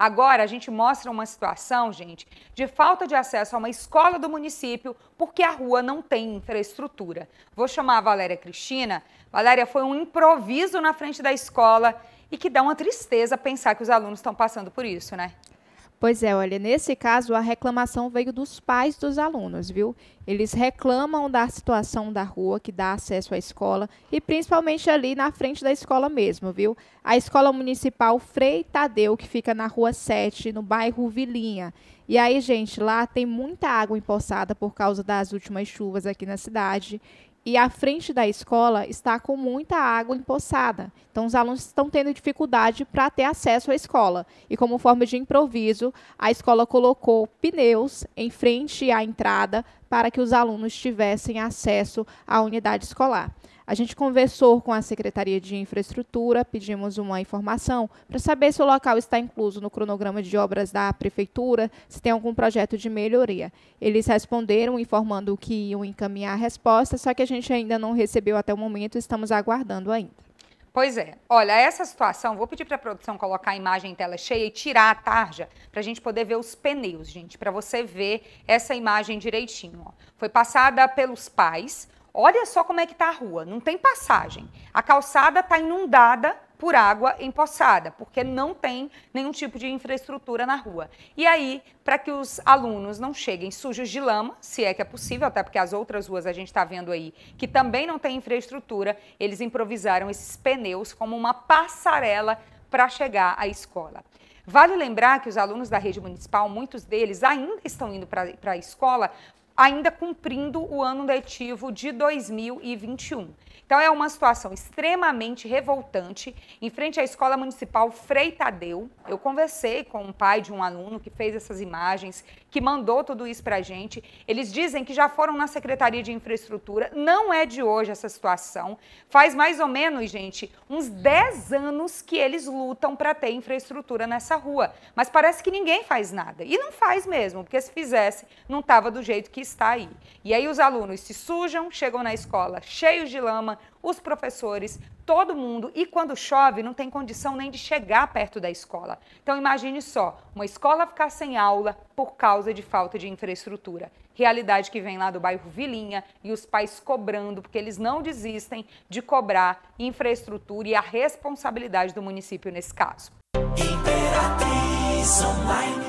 Agora a gente mostra uma situação, gente, de falta de acesso a uma escola do município porque a rua não tem infraestrutura. Vou chamar a Valéria Cristina. Valéria, foi um improviso na frente da escola e que dá uma tristeza pensar que os alunos estão passando por isso, né? Pois é, olha, nesse caso a reclamação veio dos pais dos alunos, viu? Eles reclamam da situação da rua que dá acesso à escola e principalmente ali na frente da escola mesmo, viu? A escola municipal Frei Tadeu, que fica na rua 7, no bairro Vilinha. E aí, gente, lá tem muita água empoçada por causa das últimas chuvas aqui na cidade e a frente da escola está com muita água empoçada. Então, os alunos estão tendo dificuldade para ter acesso à escola. E, como forma de improviso, a escola colocou pneus em frente à entrada para que os alunos tivessem acesso à unidade escolar. A gente conversou com a Secretaria de Infraestrutura, pedimos uma informação para saber se o local está incluso no cronograma de obras da Prefeitura, se tem algum projeto de melhoria. Eles responderam informando que iam encaminhar a resposta, só que a gente ainda não recebeu até o momento, estamos aguardando ainda. Pois é. Olha, essa situação, vou pedir para a produção colocar a imagem em tela cheia e tirar a tarja para a gente poder ver os pneus, gente, para você ver essa imagem direitinho. Ó. Foi passada pelos pais, Olha só como é que está a rua, não tem passagem. A calçada está inundada por água empoçada, porque não tem nenhum tipo de infraestrutura na rua. E aí, para que os alunos não cheguem sujos de lama, se é que é possível, até porque as outras ruas a gente está vendo aí que também não tem infraestrutura, eles improvisaram esses pneus como uma passarela para chegar à escola. Vale lembrar que os alunos da rede municipal, muitos deles ainda estão indo para a escola ainda cumprindo o ano letivo de 2021. Então é uma situação extremamente revoltante. Em frente à Escola Municipal Frei Tadeu, eu conversei com um pai de um aluno que fez essas imagens, que mandou tudo isso para a gente. Eles dizem que já foram na Secretaria de Infraestrutura. Não é de hoje essa situação. Faz mais ou menos, gente, uns 10 anos que eles lutam para ter infraestrutura nessa rua. Mas parece que ninguém faz nada. E não faz mesmo, porque se fizesse, não estava do jeito que está aí. E aí os alunos se sujam, chegam na escola cheios de lama, os professores, todo mundo, e quando chove não tem condição nem de chegar perto da escola. Então imagine só, uma escola ficar sem aula por causa de falta de infraestrutura. Realidade que vem lá do bairro Vilinha e os pais cobrando, porque eles não desistem de cobrar infraestrutura e a responsabilidade do município nesse caso. Imperatriz Online.